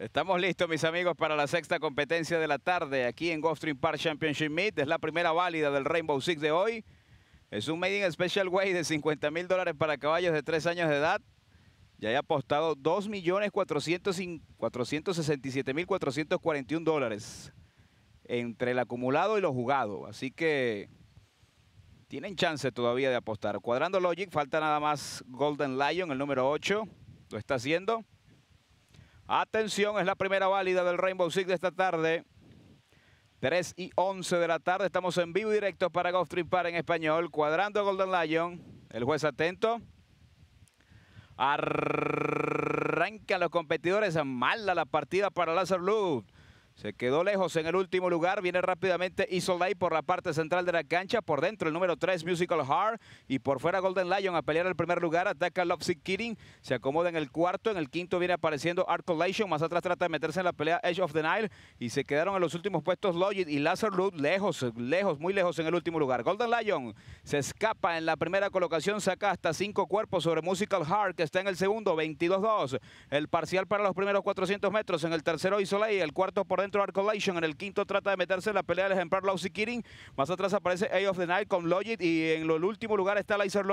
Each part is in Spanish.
Estamos listos, mis amigos, para la sexta competencia de la tarde aquí en Gulfstream Park Championship Meet. Es la primera válida del Rainbow Six de hoy. Es un Made in Special Way de 50 mil dólares para caballos de 3 años de edad. Ya he apostado 2.467.441 dólares entre el acumulado y lo jugado. Así que tienen chance todavía de apostar. Cuadrando Logic, falta nada más Golden Lion, el número 8. Lo está haciendo. Atención, es la primera válida del Rainbow Six de esta tarde. 3 y 11 de la tarde, estamos en vivo y directo para Golf Trip Par en español, cuadrando Golden Lion, el juez atento. Arrancan los competidores, mala la partida para Lazar Blue. Se quedó lejos en el último lugar. Viene rápidamente Isolay por la parte central de la cancha. Por dentro el número 3, Musical Heart. Y por fuera Golden Lion a pelear el primer lugar. Ataca Lovesick Kidding. Se acomoda en el cuarto. En el quinto viene apareciendo Art Collation. Más atrás trata de meterse en la pelea Edge of the Nile. Y se quedaron en los últimos puestos Logic y Lazar Lejos, lejos, muy lejos en el último lugar. Golden Lion se escapa en la primera colocación. Saca hasta cinco cuerpos sobre Musical Heart que está en el segundo. 22-2. El parcial para los primeros 400 metros. En el tercero Isolay, El cuarto por de dentro Arcolation. En el quinto trata de meterse en la pelea del ejemplar Lousy Kirin. Más atrás aparece A of the Night con Logit. Y en el último lugar está Laser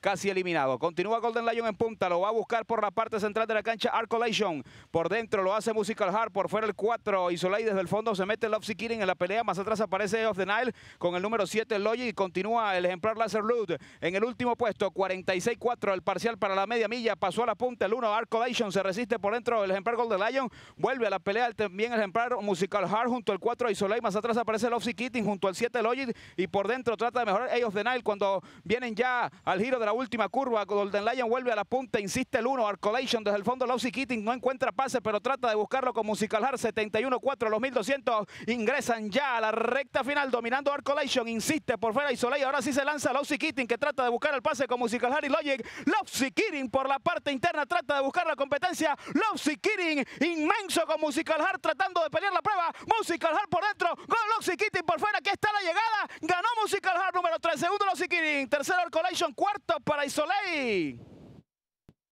casi eliminado. Continúa Golden Lion en punta. Lo va a buscar por la parte central de la cancha Arcolation. Por dentro lo hace Musical hard Por fuera el 4. Isolay desde el fondo se mete Lousy Kirin en la pelea. Más atrás aparece A of the Nile con el número 7 Logit. Y continúa el ejemplar Laser Lot en el último puesto. 46-4 el parcial para la media milla. Pasó a la punta el 1. Arcolation se resiste por dentro. El ejemplar Golden Lion vuelve a la pelea. También el ejemplar Musical Hard junto al 4 Isolate. Más atrás aparece Lofsy Kitting junto al 7 Logic. Y por dentro trata de mejorar ellos de Nile cuando vienen ya al giro de la última curva. Golden Lion vuelve a la punta, insiste el 1. Arcolation desde el fondo. Lofsy Kitting no encuentra pase, pero trata de buscarlo con Musical Hard. 71-4, los 1200 ingresan ya a la recta final dominando Arcolation. Insiste por fuera Isolate. Ahora sí se lanza Lofsy Kitting que trata de buscar el pase con Musical Hard y Logic. Lofsy Kitting por la parte interna trata de buscar la competencia. Lofsy Kitting inmenso con Musical Hard tratando de pelear la prueba. Musical Hard por dentro. Gol Kitty por fuera. Aquí está la llegada. Ganó Musical Hard número 3. Segundo Loxikitin. Tercero el Collection. Cuarto para Isolei.